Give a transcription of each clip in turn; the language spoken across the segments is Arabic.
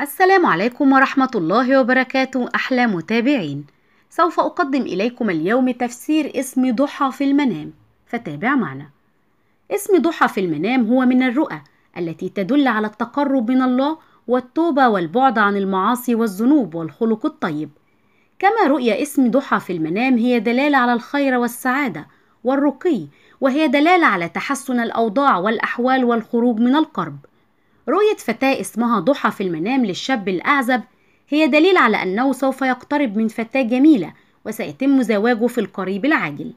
السلام عليكم ورحمة الله وبركاته أحلى متابعين سوف أقدم إليكم اليوم تفسير اسم ضحى في المنام فتابع معنا اسم ضحى في المنام هو من الرؤى التي تدل على التقرب من الله والتوبة والبعد عن المعاصي والذنوب والخلق الطيب كما رؤيا اسم ضحى في المنام هي دلالة على الخير والسعادة والرقي وهي دلالة على تحسن الأوضاع والأحوال والخروج من القرب رؤية فتاة اسمها ضحى في المنام للشاب الأعزب هي دليل على أنه سوف يقترب من فتاة جميلة وسيتم زواجه في القريب العاجل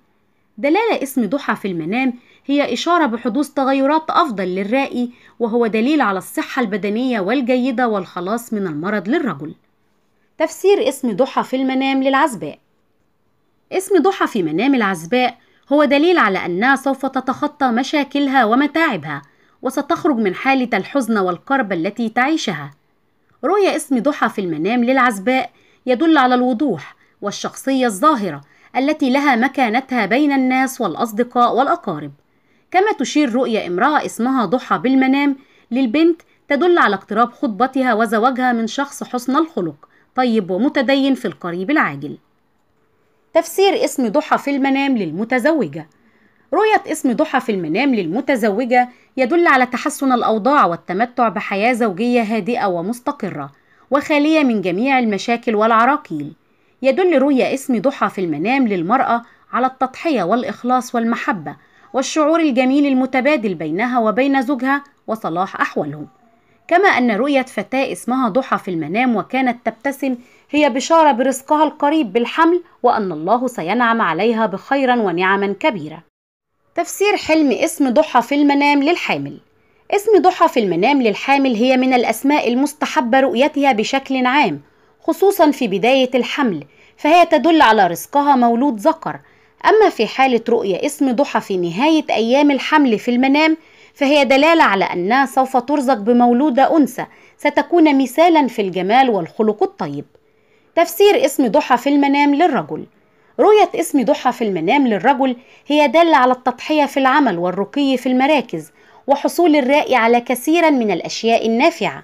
دلالة اسم ضحى في المنام هي إشارة بحدوث تغيرات أفضل للرائي وهو دليل على الصحة البدنية والجيدة والخلاص من المرض للرجل تفسير اسم ضحى في المنام للعزباء اسم ضحى في منام العزباء هو دليل على أنها سوف تتخطى مشاكلها ومتاعبها وستخرج من حالة الحزن والكرب التي تعيشها رؤية اسم ضحى في المنام للعزباء يدل على الوضوح والشخصية الظاهرة التي لها مكانتها بين الناس والأصدقاء والأقارب كما تشير رؤية امرأة اسمها ضحى بالمنام للبنت تدل على اقتراب خطبتها وزواجها من شخص حسن الخلق طيب ومتدين في القريب العاجل تفسير اسم ضحى في المنام للمتزوجه رؤية اسم ضحى في المنام للمتزوجة يدل على تحسن الأوضاع والتمتع بحياة زوجية هادئة ومستقرة وخالية من جميع المشاكل والعراقيل يدل رؤية اسم ضحى في المنام للمرأة على التضحية والإخلاص والمحبة والشعور الجميل المتبادل بينها وبين زوجها وصلاح أحوالهم كما أن رؤية فتاة اسمها ضحى في المنام وكانت تبتسم هي بشارة برزقها القريب بالحمل وأن الله سينعم عليها بخيرا ونعما كبيرة تفسير حلم اسم ضحى في المنام للحامل اسم ضحى في المنام للحامل هي من الأسماء المستحبة رؤيتها بشكل عام خصوصا في بداية الحمل فهي تدل على رزقها مولود ذكر أما في حالة رؤية اسم ضحى في نهاية أيام الحمل في المنام فهي دلالة على أنها سوف ترزق بمولودة أنثى ستكون مثالا في الجمال والخلق الطيب تفسير اسم ضحى في المنام للرجل رؤية اسم ضحى في المنام للرجل هي دالة على التضحية في العمل والرقي في المراكز وحصول الرائي على كثيرا من الأشياء النافعة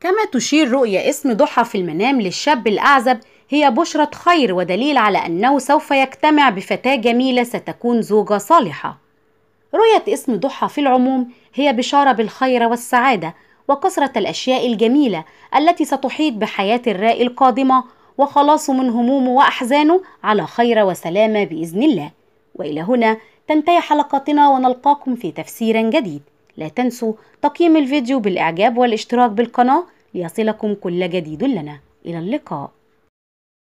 كما تشير رؤية اسم ضحى في المنام للشاب الأعزب هي بشرة خير ودليل على أنه سوف يجتمع بفتاة جميلة ستكون زوجة صالحة رؤية اسم ضحى في العموم هي بشارة بالخير والسعادة وكثرة الأشياء الجميلة التي ستحيط بحياة الرائي القادمة وخلاصه من همومه واحزانه على خير وسلامه باذن الله والى هنا تنتهي حلقتنا ونلقاكم في تفسير جديد لا تنسوا تقييم الفيديو بالاعجاب والاشتراك بالقناه ليصلكم كل جديد لنا الى اللقاء